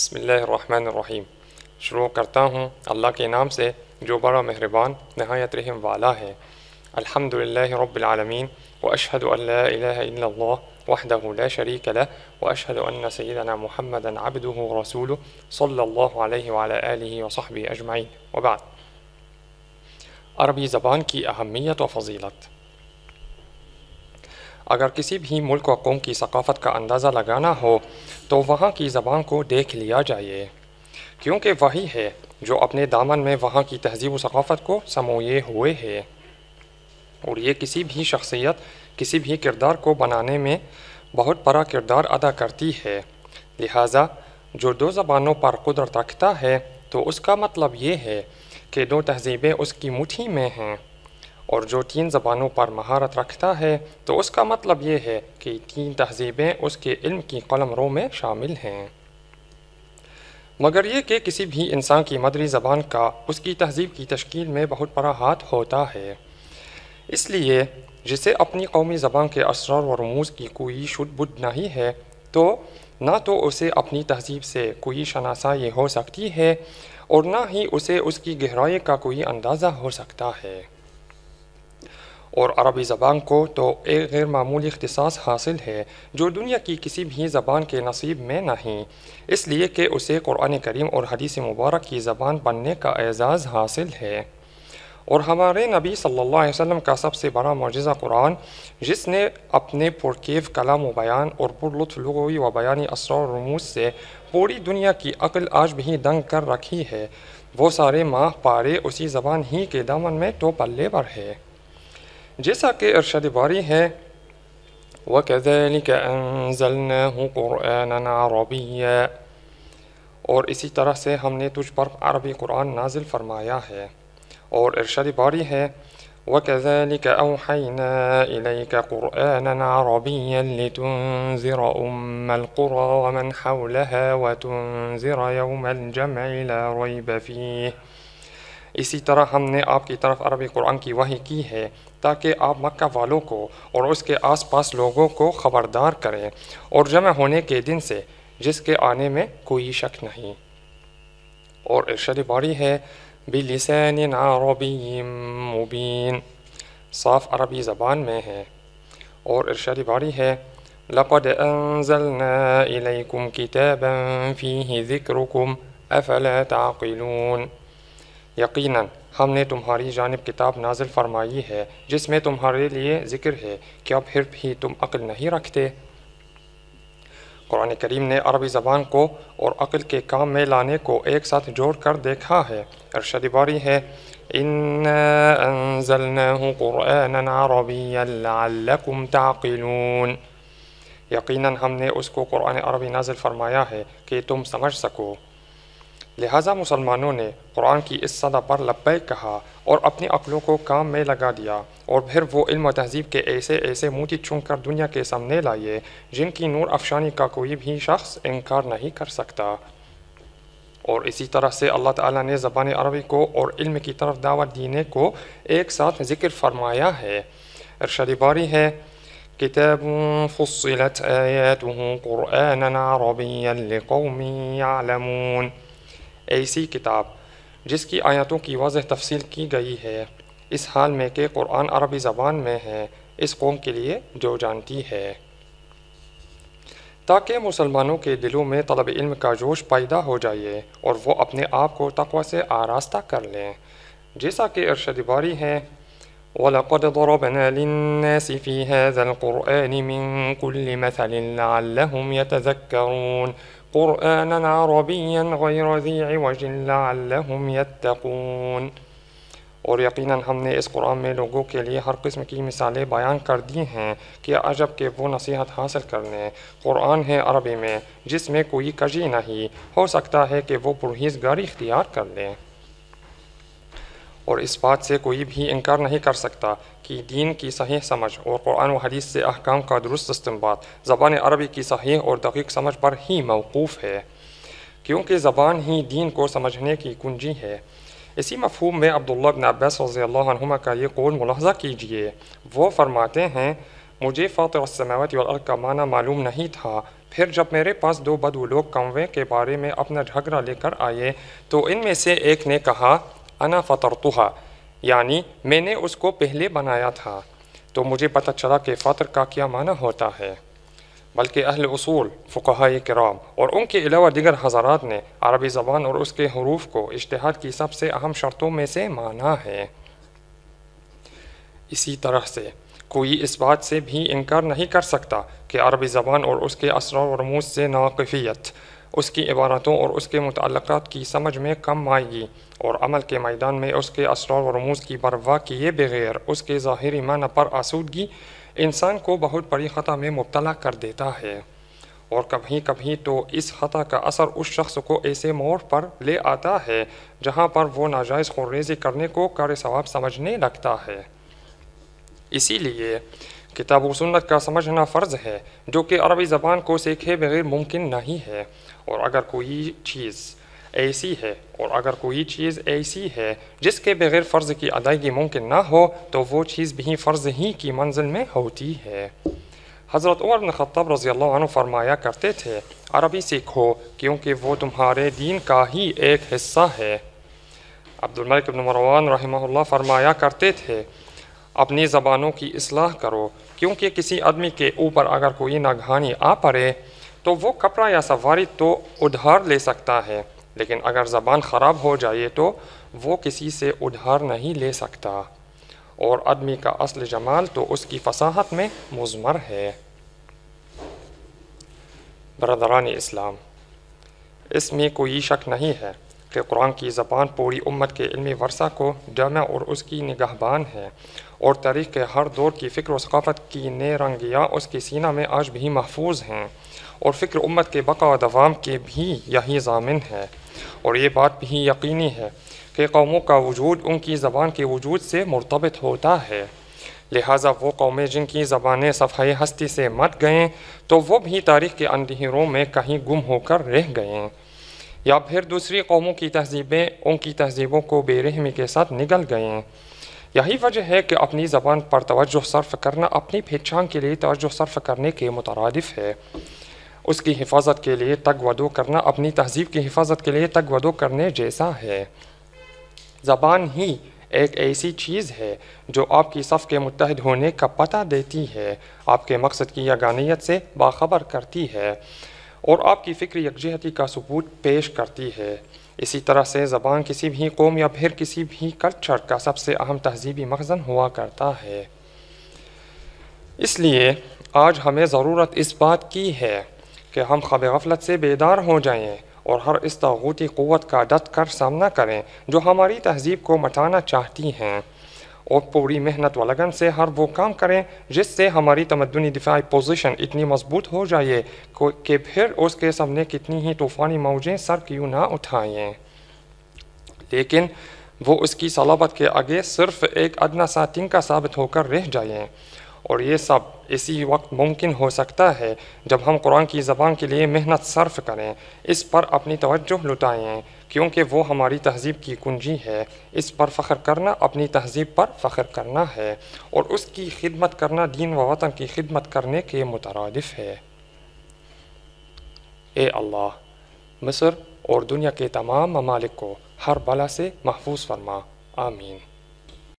بسم الله الرحمن الرحيم شروع کرتا ہوں اللہ کے نام سے جو بڑا مہربان نہایت رحم والا ہے الحمد لله رب العالمين وأشهد أن لا إله إلا الله وحده لا شريك له وأشهد أن سيدنا محمدا عبده ورسوله صلى الله عليه وعلى آله وصحبه أجمعين وبعد عربي زبان کی اهمیت و فضیلت अगर किसी भी मुल्क व कौम की सकाफ़त का अंदाज़ा लगाना हो तो वहाँ की ज़बान को देख लिया जाए क्योंकि वही है जो अपने दामन में वहाँ की तहजीब सकाफ़त को समोए हुए है और ये किसी भी शख्सियत किसी भी किरदार को बनाने में बहुत बड़ा किरदार अदा करती है लिहाजा जो दो ज़बानों पर कुदरत रखता है तो उसका मतलब ये है कि दो तहजीबें उसकी मुठी में हैं और जो तीन ज़बानों पर महारत रखता है तो उसका मतलब ये है कि तीन तहजीबें उसके इल्म की कलम रो में शामिल हैं मगर ये कि किसी भी इंसान की मदरी ज़बान का उसकी तहजीब की तश्कील में बहुत बड़ा हाथ होता है इसलिए जिसे अपनी कौमी ज़बान के असरार व रमूज़ की कोई शुद बुद नहीं है तो ना तो उसे अपनी तहजीब से कोई शनासाई हो सकती है और ना ही उसे उसकी गहराई का कोई अंदाज़ा हो सकता है और अरबी ज़बान को तो एक गैर मामूली अख्तसास हासिल है जो दुनिया की किसी भी ज़बान के नसीब में नहीं इसलिए कि उसे क़ुरान करीम और हदीस मुबारक की ज़बान बनने का एज़ाज़ हासिल है और हमारे नबी सल्लल्लाहु अलैहि वसल्लम का सबसे बड़ा मुजज़ा कुरान जिसने अपने पुरकेव कलाम व बयान और पुरलुत्फ व बयानी असर रमूज से पूरी दुनिया की अक्ल आज भी दंग कर रखी है वो सारे माह पारे उसी ज़बान ही के दामन में तो पल्ले पर है جیسا کہ ارشاد باری ہے وَكَذَلِكَ أَنزَلْنَاهُ قُرْآنًا عَرَبِيًّا اور اسی طرح سے ہم نے تجھ پر عربی قرآن نازل فرمایا ہے اور ارشاد باری ہے وَكَذَلِكَ أَوْحَيْنَا إِلَيْكَ قُرْآنًا عَرَبِيًّا لِتُنْزِرَ أُمَّ الْقُرَى وَمَنْ حَوْلَهَا وَتُنْزِرَ يَوْمَ الْجَمْعِ لَا رَيْبَ فِيهِ इसी तरह हमने आपकी तरफ अरबी कुरान की वही की है ताकि आप मक्का वालों को और उसके आसपास लोगों को ख़बरदार करें और जमा होने के दिन से जिसके आने में कोई शक नहीं और इर्शद बारी है बिलसन आरबी मुबीन साफ़ अरबी ज़बान में है और इर्शद बारी है लक़द अनज़लना इलैकुम किताबन फ़ीहि ज़िक्रुकुम ताक़िलून यकीनन हमने तुम्हारी जानब किताब नाजिल फरमाई है जिसमें तुम्हारे लिए ज़िक्र है क्या फिर भी तुम अक्ल नहीं रखते कुरान करीम ने अरबी ज़बान को और अक्ल के काम में लाने को एक साथ जोड़ कर देखा है अरशद बारी है यकीनन हमने उसको कुरान अरबी नाजिल फरमाया है कि तुम समझ सको लिहाजा मुसलमानों ने कुरान की इस सदा पर लब्बे कहा और अपनी अकलों को काम में लगा दिया और फिर वो इल्म तहजीब के ऐसे ऐसे मोती चुन कर दुनिया के सामने लाए जिनकी नूर अफशानी का कोई भी शख्स इनकार नहीं कर सकता और इसी तरह से अल्लाह ताला ने ज़बान अरबी को और इल्म की तरफ दावत देने को एक साथ ज़िक्र फरमाया है इरशाद बारी है كتاب فصلت آياته कुरानन अरबियन لقوم يعلمون ऐसी किताब जिसकी आयतों की वाज तफसील की गई है इस हाल में कि कुरान अरबी ज़बान में है इस कौम के लिए जो जानती है ताकि मुसलमानों के दिलों में तलब इल्म का जोश पैदा हो जाए और वो अपने आप को तकवा से आरास्ता कर लें जैसा कि अरशद बारी है وَلَقَدْ قرآنا عربيا غير ذي عوج لعلهم يتقون और यकीनन हमने इस कुरान में लोगों के लिए हर किस्म की मिसालें बयान कर दी हैं कि अजब के वो नसीहत हासिल कर लें कुरान है अरबी में जिसमें कोई कजी नहीं हो सकता है कि वो परहेजगारी इख्तियार कर लें और इस बात से कोई भी इनकार नहीं कर सकता कि दीन की सही समझ और कुरान व हदीस से अहकाम का दुरुस्त इस्तेमाल ज़बान अरबी की सही और दकीक समझ पर ही मौकूफ़ है क्योंकि ज़बान ही दीन को समझने की कुंजी है इसी मफहूम में अब्दुल्ला बिन अब्बास का ये कौल मुलाजा कीजिए वो फरमाते हैं मुझे फातवती का माना मालूम नहीं था फिर जब मेरे पास दो बदू लोग कौवे के बारे में अपना झगड़ा लेकर आए तो इनमें से एक ने कहा अना फ़तरतहा यानी मैंने उसको पहले बनाया था तो मुझे पता चला कि फ़तर का क्या माना होता है बल्कि अहल उसूल फ़ुकहा कराम और उनके अलावा दिगर हजरात ने अरबी ज़बान और उसके हरूफ को इश्तहाद की सबसे अहम शर्तों में से माना है इसी तरह से कोई इस बात से भी इनकार नहीं कर सकता कि अरबी ज़बान और उसके असर और रमूज से नाकफियत उसकी इबारतों और उसके मुतक़ात की समझ में कम आएगी और अमल के मैदान में उसके असरार और रमूज़ की बरवा किए बगैर उसके ज़ाहरी मन पर आसूदगी इंसान को बहुत बड़ी खतः में मुबतला कर देता है और कभी कभी तो इस ख़ता का असर उस शख्स को ऐसे मोड़ पर ले आता है जहाँ पर वो नाजायज़ खुर्रेजी करने को कर सवाब समझने लगता है इसीलिए किताब सुन्नत का समझना फ़र्ज़ है जो कि अरबी ज़बान को सीखे बगैर मुमकिन नहीं है और अगर कोई चीज़ ऐसी है और अगर कोई चीज़ ऐसी है जिसके बगैर फ़र्ज़ की अदायगी मुमकिन ना हो तो वो चीज़ भी फ़र्ज़ ही की मंजिल में होती है हज़रत उमर ख़त्तब रज़ी अल्लाह फरमाया करते थे अरबी सीखो क्योंकि वो तुम्हारे दीन का ही एक हिस्सा है अब्दुलमलिक मरवान रहमल्ला फरमाया करते थे अपनी ज़बानों की असलाह करो क्योंकि किसी आदमी के ऊपर अगर कोई नागहानी आ पड़े तो वो कपड़ा या सवारी तो उधार ले सकता है लेकिन अगर ज़बान ख़राब हो जाए तो वो किसी से उधार नहीं ले सकता और आदमी का असल जमाल तो उसकी फसाहत में मुजमर है बरदरान इस्लाम इसमें कोई शक नहीं है कि कुरान की ज़बान पूरी उम्मत के इल्मी वर्षा को जमा और उसकी निगाहबान है और तारीख़ के हर दौर की फ़िक्र सकाफत की नए रंगियाँ उसके सीना में आज भी महफूज हैं और फ़िक्र उम्मत के बका दवाम के भी यही जामिन है और ये बात भी यकीनी है कि कौमों का वजूद उनकी ज़बान के वजूद से मुरतबित होता है लिहाजा वो कौमें जिनकी ज़बानें सफ़ाई हस्ती से मत गए तो वो भी तारीख़ के अंधेरों में कहीं गुम होकर रह गए या फिर दूसरी कौमों की तहजीबें उनकी तहजीबों को बेरहमी के साथ निगल गए हैं यही वजह है कि अपनी ज़बान पर तोज्जो सर्फ करना अपनी पहचान के लिए तोज्जो सर्फ करने के मुतरदफ है उसकी हिफाजत के लिए तग वदो करना अपनी तहजीब की हिफाजत के लिए तग वदो करने जैसा है ज़बान ही एक ऐसी चीज़ है जो आपकी सफ़ के मुतहद होने का पता देती है आपके मकसद की यगानियत से बाखबर करती है और आपकी फ़िक्र यकजहती का सबूत पेश करती है इसी तरह से ज़बान किसी भी कौम या फिर किसी भी कल्चर का सबसे अहम तहजीबी मखजन हुआ करता है इसलिए आज हमें ज़रूरत इस बात की है कि हम खब गफलत से बेदार हो जाएँ और हर इस तगूती क़वत का डट कर सामना करें जो हमारी तहजीब को मटाना चाहती हैं और पूरी मेहनत व लगन से हर वो काम करें जिससे हमारी तमदनी दिफाई पोजीशन इतनी मजबूत हो जाए कि फिर उसके सामने कितनी ही तूफ़ानी मौजें सर क्यों ना उठाएँ लेकिन वो उसकी सलाबत के आगे सिर्फ एक अदना सा तिनका साबित होकर रह जाएँ और ये सब इसी वक्त मुमकिन हो सकता है जब हम कुरान की ज़बान के लिए मेहनत सर्फ करें इस पर अपनी तवज्जो लुटाएँ क्योंकि वो हमारी तहजीब की कुंजी है इस पर फ़ख्र करना अपनी तहजीब पर फ़ख्र करना है और उसकी खिदमत करना दीन व वतन की खिदमत करने के मुतरदफ़ है ए अल्लाह मिस्र और दुनिया के तमाम ममालिक को हर बला से महफूज फरमा आमीन